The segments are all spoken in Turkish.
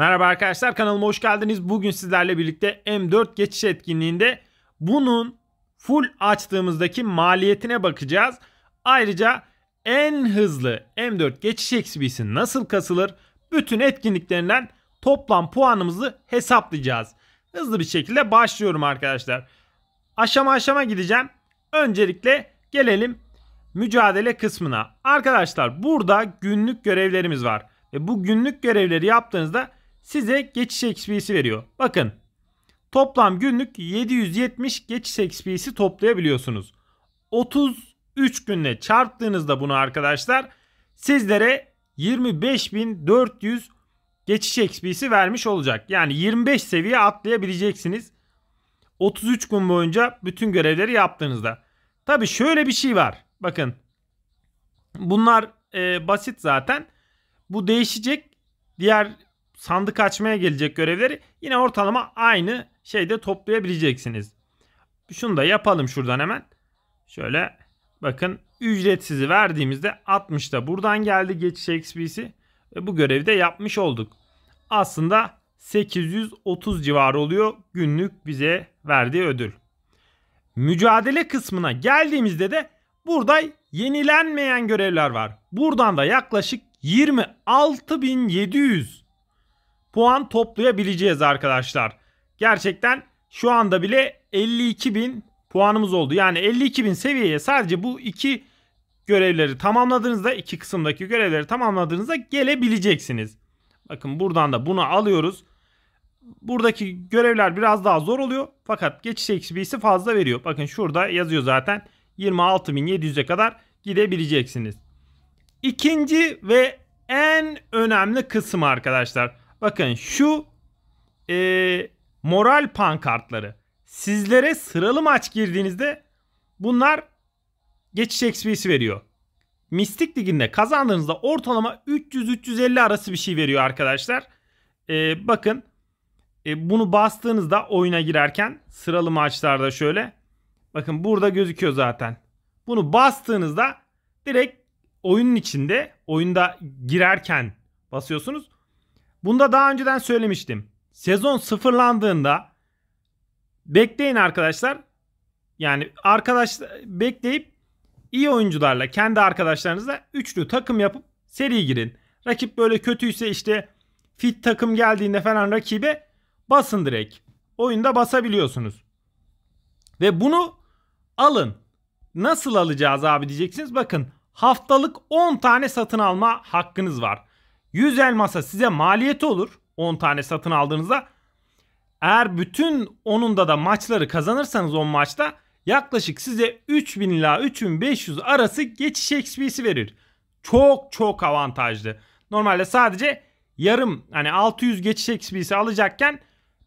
Merhaba arkadaşlar kanalıma hoş geldiniz. Bugün sizlerle birlikte M4 geçiş etkinliğinde bunun full açtığımızdaki maliyetine bakacağız. Ayrıca en hızlı M4 geçiş XP'si nasıl kasılır? Bütün etkinliklerinden toplam puanımızı hesaplayacağız. Hızlı bir şekilde başlıyorum arkadaşlar. Aşama aşama gideceğim. Öncelikle gelelim mücadele kısmına. Arkadaşlar burada günlük görevlerimiz var. Ve bu günlük görevleri yaptığınızda size geçiş XP'si veriyor. Bakın toplam günlük 770 geçiş XP'si toplayabiliyorsunuz. 33 günle çarptığınızda bunu arkadaşlar sizlere 25.400 geçiş XP'si vermiş olacak. Yani 25 seviye atlayabileceksiniz. 33 gün boyunca bütün görevleri yaptığınızda. Tabi şöyle bir şey var. Bakın bunlar e, basit zaten. Bu değişecek. Diğer sandık açmaya gelecek görevleri yine ortalama aynı şeyde toplayabileceksiniz. Şunu da yapalım şuradan hemen. Şöyle bakın ücretsizi verdiğimizde 60'ta buradan geldi geçiş XP'si. Ve bu görevi de yapmış olduk. Aslında 830 civarı oluyor günlük bize verdiği ödül. Mücadele kısmına geldiğimizde de burada yenilenmeyen görevler var. Buradan da yaklaşık 26700 puan toplayabileceğiz arkadaşlar. Gerçekten şu anda bile 52 bin puanımız oldu. Yani 52 bin seviyeye sadece bu iki görevleri tamamladığınızda iki kısımdaki görevleri tamamladığınızda gelebileceksiniz. Bakın buradan da bunu alıyoruz. Buradaki görevler biraz daha zor oluyor. Fakat geçiş XP'si fazla veriyor. Bakın şurada yazıyor zaten. 26.700'e kadar gidebileceksiniz. İkinci ve en önemli kısım arkadaşlar. Bakın şu e, moral pankartları sizlere sıralı maç girdiğinizde bunlar geçiş XP'si veriyor. Mistik liginde kazandığınızda ortalama 300-350 arası bir şey veriyor arkadaşlar. Ee, bakın e, bunu bastığınızda oyuna girerken sıralı maçlarda şöyle. Bakın burada gözüküyor zaten. Bunu bastığınızda direkt oyunun içinde oyunda girerken basıyorsunuz. Bunu da daha önceden söylemiştim. Sezon sıfırlandığında bekleyin arkadaşlar. Yani arkadaş bekleyip iyi oyuncularla kendi arkadaşlarınızla üçlü takım yapıp seri girin. Rakip böyle kötüyse işte fit takım geldiğinde falan rakibe basın direkt. Oyunda basabiliyorsunuz. Ve bunu alın. Nasıl alacağız abi diyeceksiniz. Bakın haftalık 10 tane satın alma hakkınız var. 100 elmasa size maliyeti olur 10 tane satın aldığınızda. Eğer bütün onunda da maçları kazanırsanız 10 maçta yaklaşık size 3000 ila 3500 arası geçiş XP'si verir. Çok çok avantajlı. Normalde sadece yarım hani 600 geçiş XP'si alacakken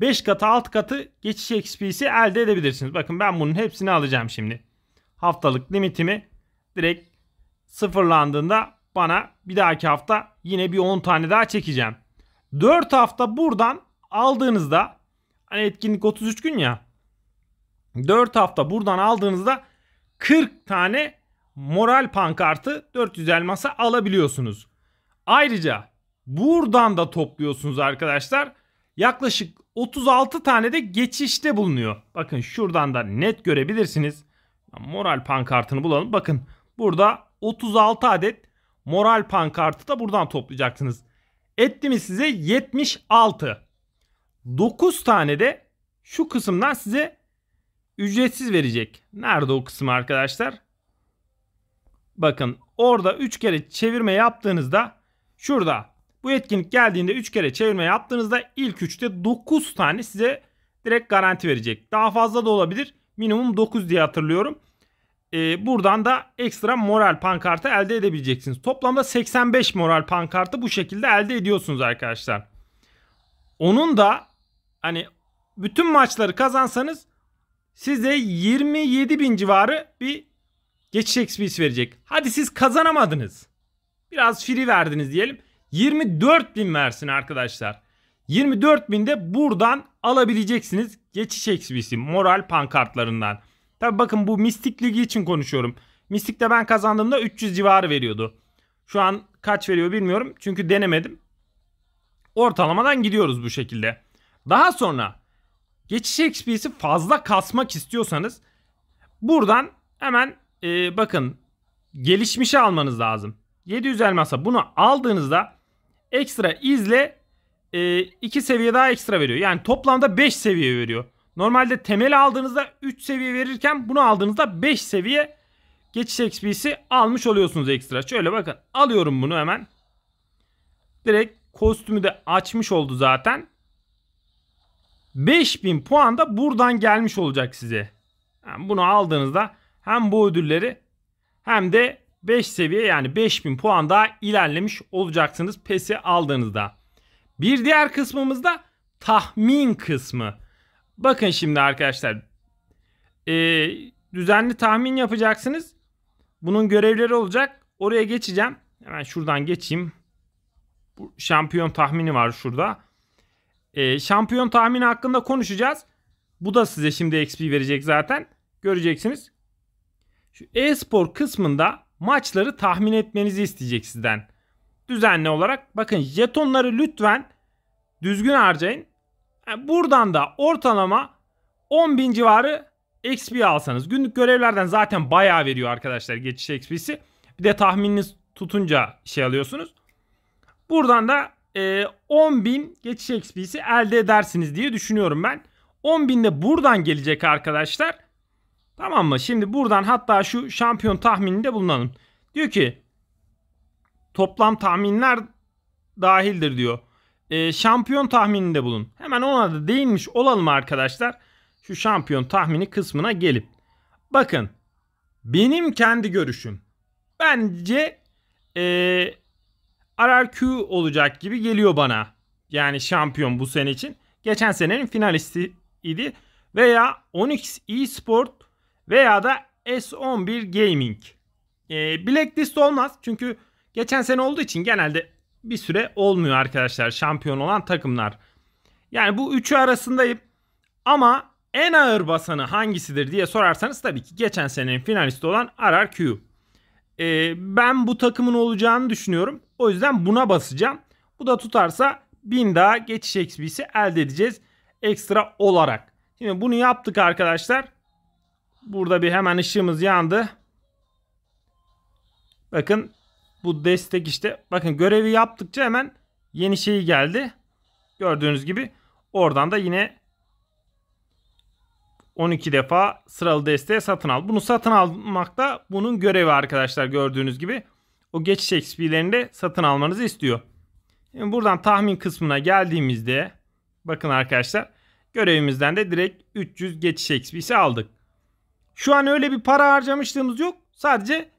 5 katı 6 katı geçiş XP'si elde edebilirsiniz. Bakın ben bunun hepsini alacağım şimdi. Haftalık limitimi direkt sıfırlandığında bana bir dahaki hafta yine bir 10 tane daha çekeceğim. 4 hafta buradan aldığınızda hani etkinlik 33 gün ya 4 hafta buradan aldığınızda 40 tane moral pankartı 400 elmasa alabiliyorsunuz. Ayrıca buradan da topluyorsunuz arkadaşlar. Yaklaşık 36 tane de geçişte bulunuyor. Bakın şuradan da net görebilirsiniz. Moral pankartını bulalım. Bakın burada 36 adet moral pankartı da buradan toplayacaksınız. Etti mi size 76. 9 tane de şu kısımdan size ücretsiz verecek. Nerede o kısım arkadaşlar? Bakın orada 3 kere çevirme yaptığınızda şurada bu etkinlik geldiğinde 3 kere çevirme yaptığınızda ilk 3'te 9 tane size direkt garanti verecek. Daha fazla da olabilir. Minimum 9 diye hatırlıyorum. E, buradan da ekstra moral pankartı elde edebileceksiniz. Toplamda 85 moral pankartı bu şekilde elde ediyorsunuz arkadaşlar. Onun da hani bütün maçları kazansanız size 27 bin civarı bir geçiş XP'si verecek. Hadi siz kazanamadınız. Biraz free verdiniz diyelim. 24 bin versin arkadaşlar. 24 bin de buradan alabileceksiniz geçiş XP'si moral pankartlarından. Tabi bakın bu Mistik Ligi için konuşuyorum. Mistik'te ben kazandığımda 300 civarı veriyordu. Şu an kaç veriyor bilmiyorum. Çünkü denemedim. Ortalamadan gidiyoruz bu şekilde. Daha sonra geçiş XP'si fazla kasmak istiyorsanız buradan hemen e, bakın gelişmişi almanız lazım. 700 elmasa bunu aldığınızda ekstra izle 2 e, seviye daha ekstra veriyor. Yani toplamda 5 seviye veriyor. Normalde temeli aldığınızda 3 seviye verirken bunu aldığınızda 5 seviye geçiş XP'si almış oluyorsunuz ekstra. Şöyle bakın alıyorum bunu hemen. Direkt kostümü de açmış oldu zaten. 5000 puan da buradan gelmiş olacak size. Yani bunu aldığınızda hem bu ödülleri hem de 5 seviye yani 5000 puan daha ilerlemiş olacaksınız PES'i aldığınızda. Bir diğer kısmımızda tahmin kısmı. Bakın şimdi arkadaşlar. Ee, düzenli tahmin yapacaksınız. Bunun görevleri olacak. Oraya geçeceğim. Hemen şuradan geçeyim. Bu şampiyon tahmini var şurada. Ee, şampiyon tahmini hakkında konuşacağız. Bu da size şimdi XP verecek zaten. Göreceksiniz. Şu e-spor kısmında maçları tahmin etmenizi isteyecek sizden. Düzenli olarak. Bakın jetonları lütfen düzgün harcayın. Yani buradan da ortalama 10.000 civarı XP alsanız. Günlük görevlerden zaten bayağı veriyor arkadaşlar geçiş XP'si. Bir de tahmininiz tutunca şey alıyorsunuz. Buradan da e, 10.000 geçiş XP'si elde edersiniz diye düşünüyorum ben. 10.000 de buradan gelecek arkadaşlar. Tamam mı? Şimdi buradan hatta şu şampiyon tahmininde bulunalım. Diyor ki toplam tahminler dahildir diyor e, şampiyon tahmininde bulun. Hemen ona da değinmiş olalım arkadaşlar. Şu şampiyon tahmini kısmına gelip. Bakın benim kendi görüşüm. Bence e, RRQ olacak gibi geliyor bana. Yani şampiyon bu sene için. Geçen senenin finalisti idi. Veya Onyx eSport veya da S11 Gaming. E, blacklist olmaz çünkü geçen sene olduğu için genelde bir süre olmuyor arkadaşlar şampiyon olan takımlar. Yani bu üçü arasındayım. Ama en ağır basanı hangisidir diye sorarsanız tabii ki geçen senenin finalisti olan RRQ. Ee, ben bu takımın olacağını düşünüyorum. O yüzden buna basacağım. Bu da tutarsa 1000 daha geçiş XP'si elde edeceğiz ekstra olarak. Şimdi bunu yaptık arkadaşlar. Burada bir hemen ışığımız yandı. Bakın bu destek işte bakın görevi yaptıkça hemen yeni şey geldi. Gördüğünüz gibi oradan da yine 12 defa sıralı desteğe satın al. Bunu satın almak da bunun görevi arkadaşlar gördüğünüz gibi. O geçiş XP'lerini de satın almanızı istiyor. Şimdi buradan tahmin kısmına geldiğimizde bakın arkadaşlar görevimizden de direkt 300 geçiş XP'si aldık. Şu an öyle bir para harcamışlığımız yok. Sadece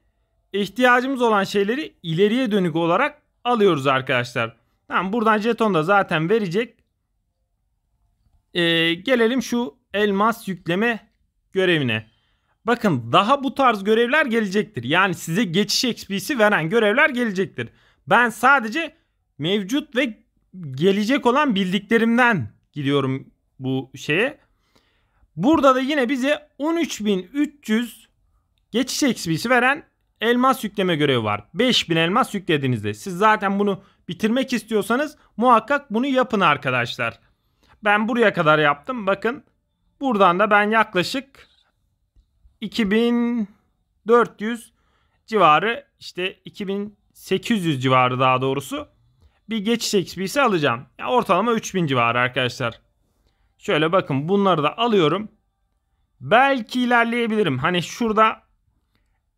ihtiyacımız olan şeyleri ileriye dönük olarak alıyoruz arkadaşlar. Tamam buradan jeton da zaten verecek. Ee, gelelim şu elmas yükleme görevine. Bakın daha bu tarz görevler gelecektir. Yani size geçiş XP'si veren görevler gelecektir. Ben sadece mevcut ve gelecek olan bildiklerimden gidiyorum bu şeye. Burada da yine bize 13.300 geçiş XP'si veren elmas yükleme görevi var. 5000 elmas yüklediğinizde siz zaten bunu bitirmek istiyorsanız muhakkak bunu yapın arkadaşlar. Ben buraya kadar yaptım. Bakın buradan da ben yaklaşık 2400 civarı işte 2800 civarı daha doğrusu bir geçiş XP'si alacağım. Yani ortalama 3000 civarı arkadaşlar. Şöyle bakın bunları da alıyorum. Belki ilerleyebilirim. Hani şurada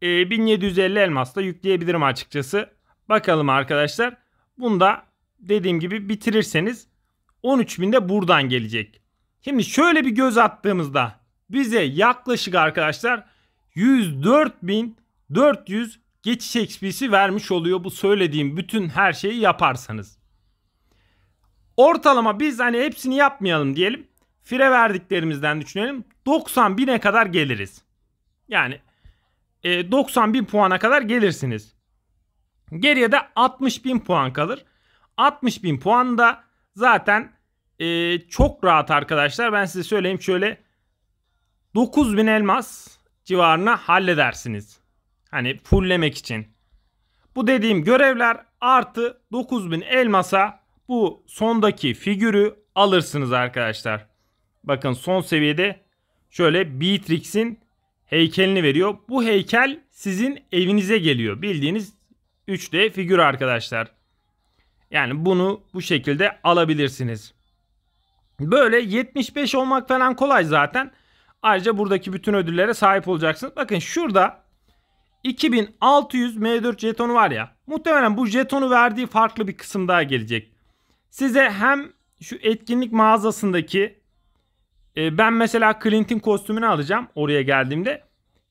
e, 1750 elmasla yükleyebilirim açıkçası. Bakalım arkadaşlar. Bunda dediğim gibi bitirirseniz 13.000 de buradan gelecek. Şimdi şöyle bir göz attığımızda bize yaklaşık arkadaşlar 104.400 geçiş XP'si vermiş oluyor bu söylediğim bütün her şeyi yaparsanız. Ortalama biz hani hepsini yapmayalım diyelim. Fire verdiklerimizden düşünelim. 90 bine kadar geliriz. Yani e, 90 bin puana kadar gelirsiniz. Geriye de 60 bin puan kalır. 60 bin puan da zaten e, çok rahat arkadaşlar. Ben size söyleyeyim şöyle 9 bin elmas civarına halledersiniz. Hani fulllemek için. Bu dediğim görevler artı 9 bin elmasa bu sondaki figürü alırsınız arkadaşlar. Bakın son seviyede şöyle Beatrix'in heykelini veriyor. Bu heykel sizin evinize geliyor. Bildiğiniz 3D figür arkadaşlar. Yani bunu bu şekilde alabilirsiniz. Böyle 75 olmak falan kolay zaten. Ayrıca buradaki bütün ödüllere sahip olacaksınız. Bakın şurada 2600 M4 jetonu var ya. Muhtemelen bu jetonu verdiği farklı bir kısım daha gelecek. Size hem şu etkinlik mağazasındaki ee, ben mesela Clint'in kostümünü alacağım oraya geldiğimde.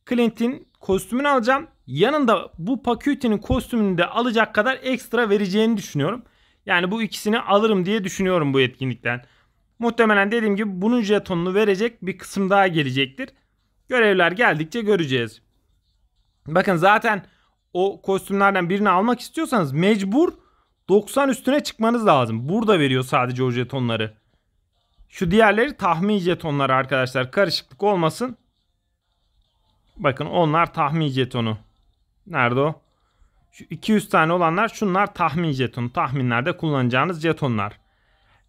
Clint'in kostümünü alacağım. Yanında bu Pacuity'nin kostümünü de alacak kadar ekstra vereceğini düşünüyorum. Yani bu ikisini alırım diye düşünüyorum bu etkinlikten. Muhtemelen dediğim gibi bunun jetonunu verecek bir kısım daha gelecektir. Görevler geldikçe göreceğiz. Bakın zaten o kostümlerden birini almak istiyorsanız mecbur 90 üstüne çıkmanız lazım. Burada veriyor sadece o jetonları. Şu diğerleri tahmin jetonları arkadaşlar. Karışıklık olmasın. Bakın onlar tahmin jetonu. Nerede o? Şu 200 tane olanlar şunlar tahmin jetonu. Tahminlerde kullanacağınız jetonlar.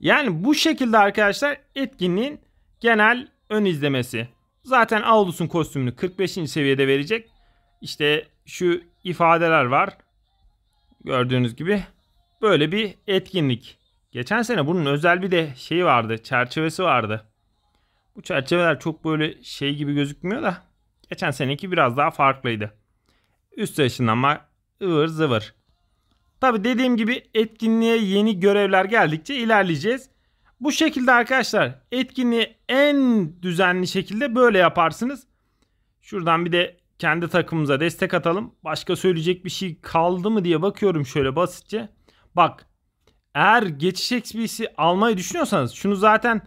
Yani bu şekilde arkadaşlar etkinliğin genel ön izlemesi. Zaten Aulus'un kostümünü 45. seviyede verecek. İşte şu ifadeler var. Gördüğünüz gibi böyle bir etkinlik. Geçen sene bunun özel bir de şeyi vardı. Çerçevesi vardı. Bu çerçeveler çok böyle şey gibi gözükmüyor da. Geçen seneki biraz daha farklıydı. Üst ama ıvır zıvır. Tabi dediğim gibi etkinliğe yeni görevler geldikçe ilerleyeceğiz. Bu şekilde arkadaşlar etkinliği en düzenli şekilde böyle yaparsınız. Şuradan bir de kendi takımımıza destek atalım. Başka söyleyecek bir şey kaldı mı diye bakıyorum şöyle basitçe. Bak eğer geçiş XP'si almayı düşünüyorsanız şunu zaten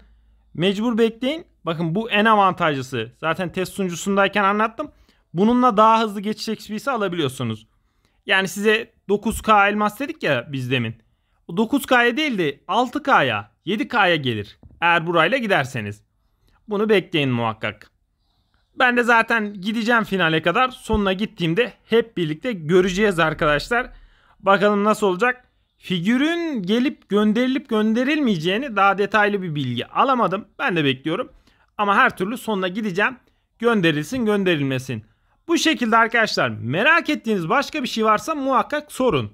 mecbur bekleyin. Bakın bu en avantajlısı. Zaten test sunucusundayken anlattım. Bununla daha hızlı geçiş XP'si alabiliyorsunuz. Yani size 9K elmas dedik ya biz demin. 9K'ya değil de 6K'ya, 7K'ya gelir. Eğer burayla giderseniz. Bunu bekleyin muhakkak. Ben de zaten gideceğim finale kadar. Sonuna gittiğimde hep birlikte göreceğiz arkadaşlar. Bakalım nasıl olacak. Figürün gelip gönderilip gönderilmeyeceğini daha detaylı bir bilgi alamadım. Ben de bekliyorum. Ama her türlü sonuna gideceğim. Gönderilsin gönderilmesin. Bu şekilde arkadaşlar merak ettiğiniz başka bir şey varsa muhakkak sorun.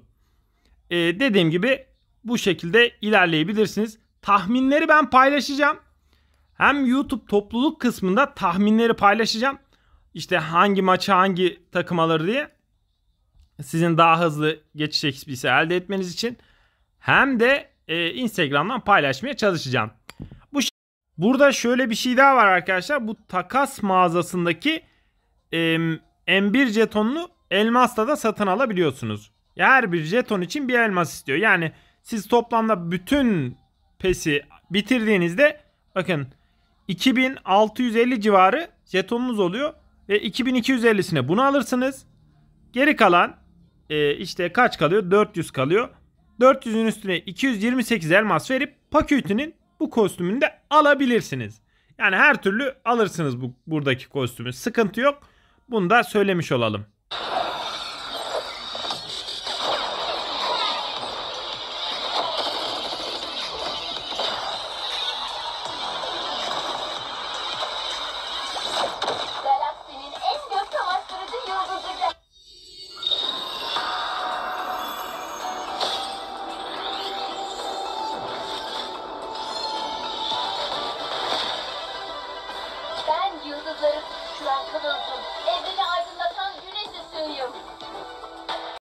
Ee, dediğim gibi bu şekilde ilerleyebilirsiniz. Tahminleri ben paylaşacağım. Hem YouTube topluluk kısmında tahminleri paylaşacağım. İşte hangi maçı hangi takım alır diye sizin daha hızlı geçiş XP'si elde etmeniz için hem de e, Instagram'dan paylaşmaya çalışacağım. Bu Burada şöyle bir şey daha var arkadaşlar. Bu takas mağazasındaki e, M1 jetonunu elmasla da satın alabiliyorsunuz. Her bir jeton için bir elmas istiyor. Yani siz toplamda bütün pesi bitirdiğinizde bakın 2650 civarı jetonunuz oluyor ve 2250'sine bunu alırsınız. Geri kalan e, işte kaç kalıyor? 400 kalıyor. 400'ün üstüne 228 elmas verip Pakütü'nün bu kostümünü de alabilirsiniz. Yani her türlü alırsınız bu buradaki kostümü. Sıkıntı yok. Bunu da söylemiş olalım.